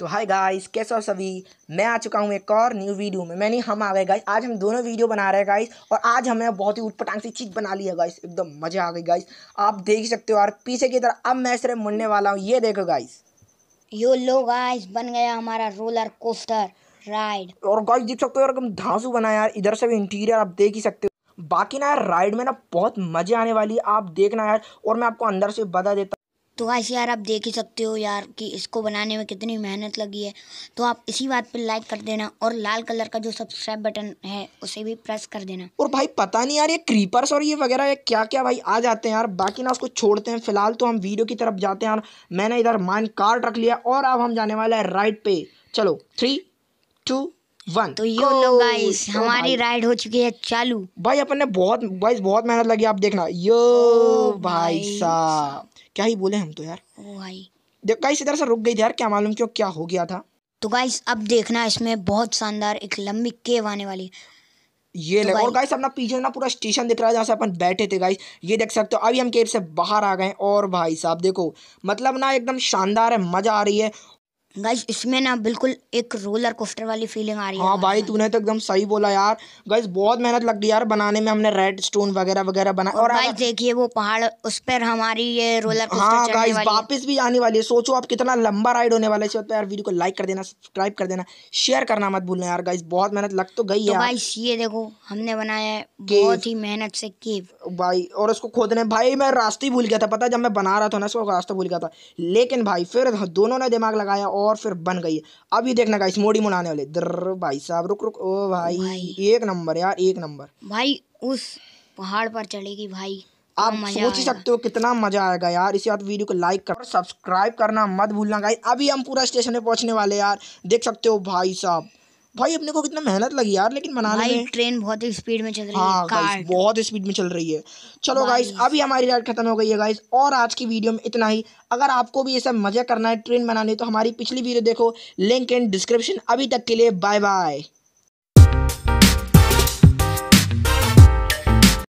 तो hi guys कैसे हो सभी मैं आ चुका हूँ एक और न्यू वीडियो में मैंने हम आ गए गाइस आज हम दोनों वीडियो बना रहे हैं गाइस और आज हमें बहुत ही उठपटांग सी चीज़ बना ली है गाइस एकदम मज़ा आ गई गाइस आप देख सकते हो यार पीछे की तरफ अब मैं सिर्फ मुड़ने वाला हूँ ये देखो गाइस यो लो गाइस बन गया हमारा रोलर कोस्टर राइड और गाइस देख सकते हो एकदम धांसू बना यार इधर से भी इंटीरियर आप देख ही सकते हो बाकी ना यार राइड में ना बहुत मज़े आने वाली है आप देखना यार और मैं आपको अंदर से बता देता तो आज यार आप देख ही सकते हो यार कि इसको बनाने में कितनी मेहनत लगी है तो आप इसी बात पे लाइक कर देना और लाल कलर का जो सब्सक्राइब बटन है उसे भी प्रेस कर देना और भाई पता नहीं यार ये क्रीपर्स और ये वगैरह ये क्या क्या भाई आ जाते हैं यार बाकी ना उसको छोड़ते हैं फिलहाल तो हम वीडियो की तरफ जाते हैं यार मैंने इधर माइन कार्ड रख लिया और अब हम जाने वाले हैं राइट पे चलो थ्री टू वन तो यो लो गाइस oh हमारी राइड हो चुकी है चालू भाई अपन ने बहुत भाई बहुत मेहनत लगी आप देखना यो oh भाई साहब क्या ही बोले हम तो यार ओ oh भाई गाइस इधर से रुक गई थी यार क्या मालूम क्यों क्या हो गया था तो गाइस अब देखना इसमें बहुत शानदार एक लंबी केव आने वाली ये तो और गाइस अपना पीछे ना पूरा स्टेशन दिख रहा है जहाँ से अपन बैठे थे गाइस ये देख सकते हो अभी हम केव से बाहर आ गए और भाई साहब देखो मतलब ना एकदम शानदार है मज़ा आ रही है गाइस इसमें ना बिल्कुल एक रोलर कोस्टर वाली फीलिंग आ रही है हाँ भाई तूने तो एकदम सही बोला यार गाइस बहुत मेहनत लग गई यार बनाने में हमने रेड स्टोन वगैरह वगैरह बना और, और देखिए वो पहाड़ उस पर हमारी ये रोलर कोस्टर हाँ गाइस वापस भी आने वाली है सोचो आप कितना लंबा राइड होने वाला है यार वीडियो को लाइक कर देना सब्सक्राइब कर देना शेयर करना मत भूलना यार गाइस बहुत मेहनत लग तो गई है तो गाइस ये देखो हमने बनाया है बहुत ही मेहनत से केव भाई और उसको खोदने भाई मैं रास्ते ही भूल गया था पता जब मैं बना रहा था ना उसको रास्ता भूल गया था लेकिन भाई फिर दोनों ने दिमाग लगाया और और फिर बन गई है अब ये देखना गाइस मोड़ी मुड़ाने वाले दर भाई साहब रुक रुक ओ भाई, भाई। एक नंबर यार एक नंबर भाई उस पहाड़ पर चढ़ेगी भाई आप सोच ही सकते हो कितना मजा आएगा यार इसी बात वीडियो को लाइक कर सब्सक्राइब करना मत भूलना गाइस अभी हम पूरा स्टेशन पे पहुंचने वाले यार देख सकते हो भाई साहब भाई अपने को कितना मेहनत लगी यार लेकिन बनाने में ट्रेन बहुत स्पीड में चल रही हाँ, है बहुत स्पीड में चल रही है चलो गाइस अभी हमारी राइड खत्म हो गई है गाइस और आज की वीडियो में इतना ही अगर आपको भी ऐसा मजा करना है ट्रेन बनाने तो हमारी पिछली वीडियो देखो लिंक इन डिस्क्रिप्शन अभी तक के लिए बाय बाय